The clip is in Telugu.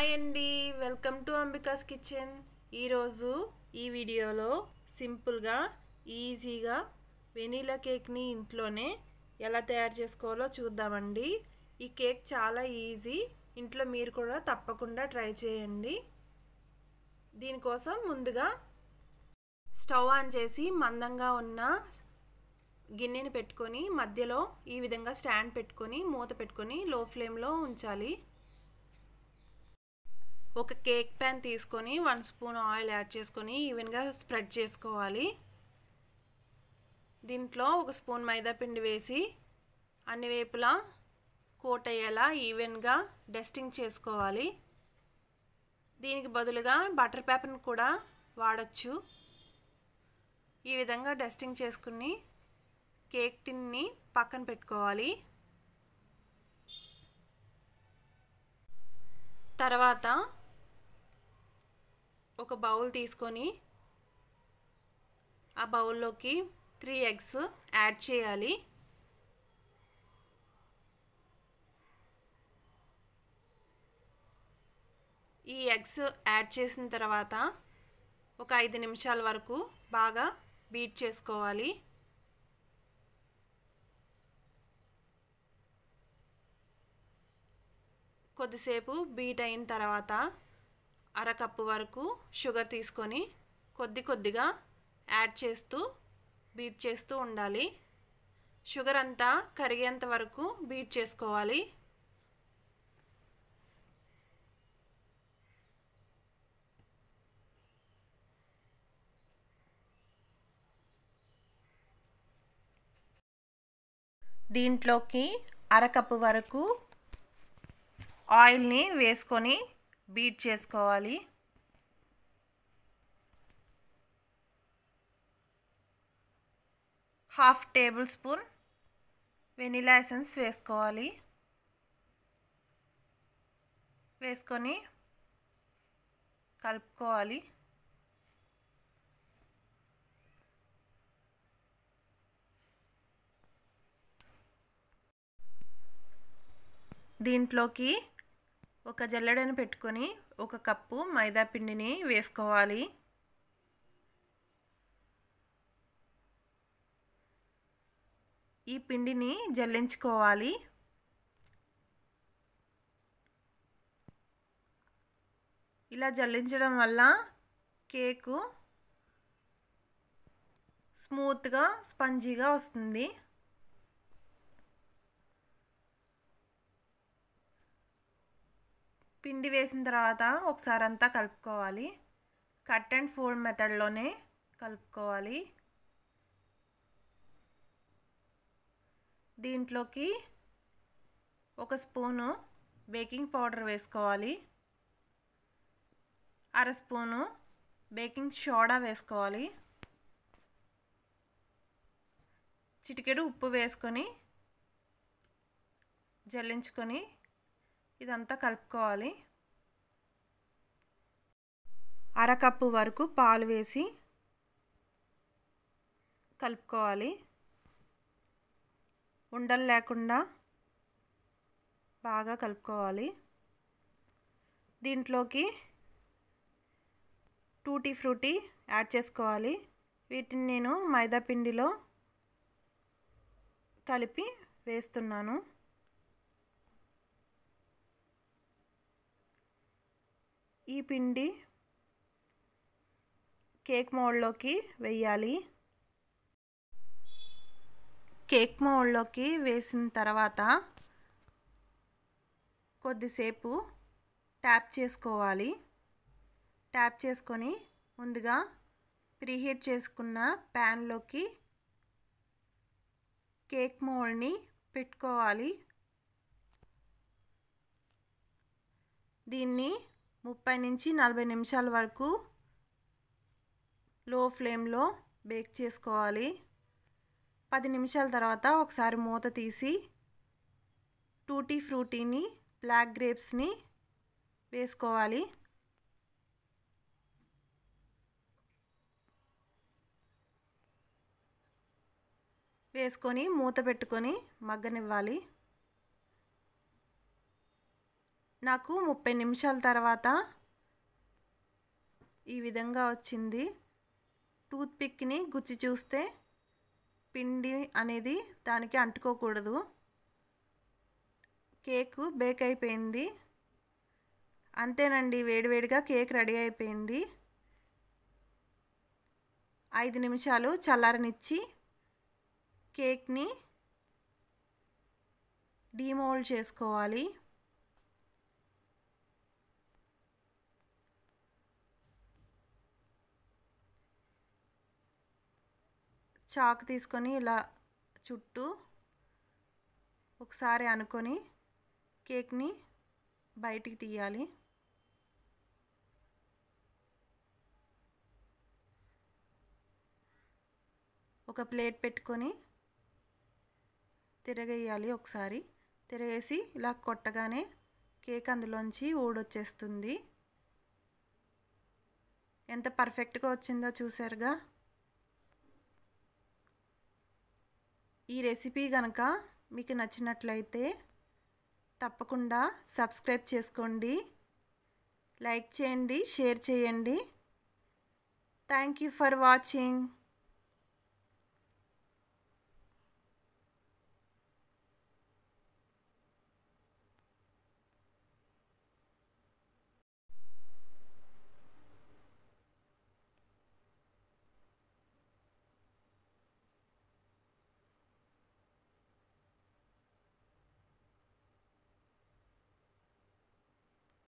హాయ్ అండి వెల్కమ్ టు అంబికాస్ కిచెన్ ఈరోజు ఈ వీడియోలో సింపుల్గా ఈజీగా వెనీలా కేక్ని ఇంట్లోనే ఎలా తయారు చేసుకోవాలో చూద్దామండి ఈ కేక్ చాలా ఈజీ ఇంట్లో మీరు కూడా తప్పకుండా ట్రై చేయండి దీనికోసం ముందుగా స్టవ్ ఆన్ చేసి మందంగా ఉన్న గిన్నెని పెట్టుకొని మధ్యలో ఈ విధంగా స్టాండ్ పెట్టుకొని మూత పెట్టుకొని లో ఫ్లేమ్లో ఉంచాలి ఒక కేక్ ప్యాన్ తీసుకొని వన్ స్పూన్ ఆయిల్ యాడ్ చేసుకొని ఈవెన్గా స్ప్రెడ్ చేసుకోవాలి దీంట్లో ఒక స్పూన్ మైదా పిండి వేసి అన్ని వైపులా కోట్ అయ్యేలా ఈవెన్గా డస్టింగ్ చేసుకోవాలి దీనికి బదులుగా బటర్ పేపర్ని కూడా వాడచ్చు ఈ విధంగా డస్టింగ్ చేసుకుని కేక్ టిన్ని పక్కన పెట్టుకోవాలి తర్వాత ఒక బౌల్ తీసుకొని ఆ బౌల్లోకి త్రీ ఎగ్స్ యాడ్ చేయాలి ఈ ఎగ్స్ యాడ్ చేసిన తర్వాత ఒక ఐదు నిమిషాల వరకు బాగా బీట్ చేసుకోవాలి కొద్దిసేపు బీట్ అయిన తర్వాత అరకప్పు వరకు షుగర్ తీసుకొని కొద్ది కొద్దిగా యాడ్ చేస్తూ బీట్ చేస్తూ ఉండాలి షుగర్ అంతా కరిగేంత వరకు బీట్ చేసుకోవాలి దీంట్లోకి అరకప్పు వరకు ఆయిల్ని వేసుకొని బీట్ చేసుకోవాలి half tablespoon vanilla essence వేసుకోవాలి వేసుకొని కలుపుకోవాలి దీంట్లోకి ఒక జల్లెడను పెట్టుకొని ఒక కప్పు మైదా పిండిని వేసుకోవాలి ఈ పిండిని జల్లించుకోవాలి ఇలా జల్లించడం వల్ల కేకు స్మూత్గా స్పంజీగా వస్తుంది పిండి వేసిన తర్వాత ఒకసారి అంతా కలుపుకోవాలి కట్ అండ్ ఫోల్డ్ మెథడ్లోనే కలుపుకోవాలి దీంట్లోకి ఒక స్పూను బేకింగ్ పౌడర్ వేసుకోవాలి అర స్పూను బేకింగ్ సోడా వేసుకోవాలి చిటికెడు ఉప్పు వేసుకొని జల్లించుకొని ఇదంతా కలుపుకోవాలి అరకప్పు వరకు పాలు వేసి కలుపుకోవాలి ఉండలు లేకుండా బాగా కలుపుకోవాలి దీంట్లోకి టూటీ ఫ్రూటీ యాడ్ చేసుకోవాలి వీటిని నేను మైదా పిండిలో కలిపి వేస్తున్నాను ఈ పిండి కేక్ మోల్డ్లోకి వేయాలి కేక్ మోల్డ్లోకి వేసిన తర్వాత కొద్దిసేపు ట్యాప్ చేసుకోవాలి ట్యాప్ చేసుకొని ముందుగా ప్రీహీట్ చేసుకున్న ప్యాన్లోకి కేక్ మోల్డ్ని పెట్టుకోవాలి దీన్ని ముప్పై నుంచి నలభై నిమిషాల వరకు లో ఫ్లేమ్లో బేక్ చేసుకోవాలి పది నిమిషాల తర్వాత ఒకసారి మూత తీసి టూటీ ఫ్రూటీని బ్లాక్ గ్రేప్స్ని వేసుకోవాలి వేసుకొని మూత పెట్టుకొని మగ్గనివ్వాలి నాకు ముప్పై నిమిషాల తర్వాత ఈ విధంగా వచ్చింది టూత్పిక్ని గుచ్చి చూస్తే పిండి అనేది దానికి అంటుకోకూడదు కేకు బేక్ అయిపోయింది అంతేనండి వేడివేడిగా కేక్ రెడీ అయిపోయింది ఐదు నిమిషాలు చల్లారనిచ్చి కేక్ని డీమోల్డ్ చేసుకోవాలి చాక్ తీసుకొని ఇలా చుట్టూ ఒకసారి అనుకొని కేక్ని బయటికి తీయాలి ఒక ప్లేట్ పెట్టుకొని తిరగేయాలి ఒకసారి తిరగేసి ఇలా కొట్టగానే కేక్ అందులోంచి ఊడొచ్చేస్తుంది ఎంత పర్ఫెక్ట్గా వచ్చిందో చూసారుగా ఈ రెసిపీ కనుక మీకు నచ్చినట్లయితే తప్పకుండా సబ్స్క్రైబ్ చేసుకోండి లైక్ చేయండి షేర్ చేయండి థ్యాంక్ యూ ఫర్ వాచింగ్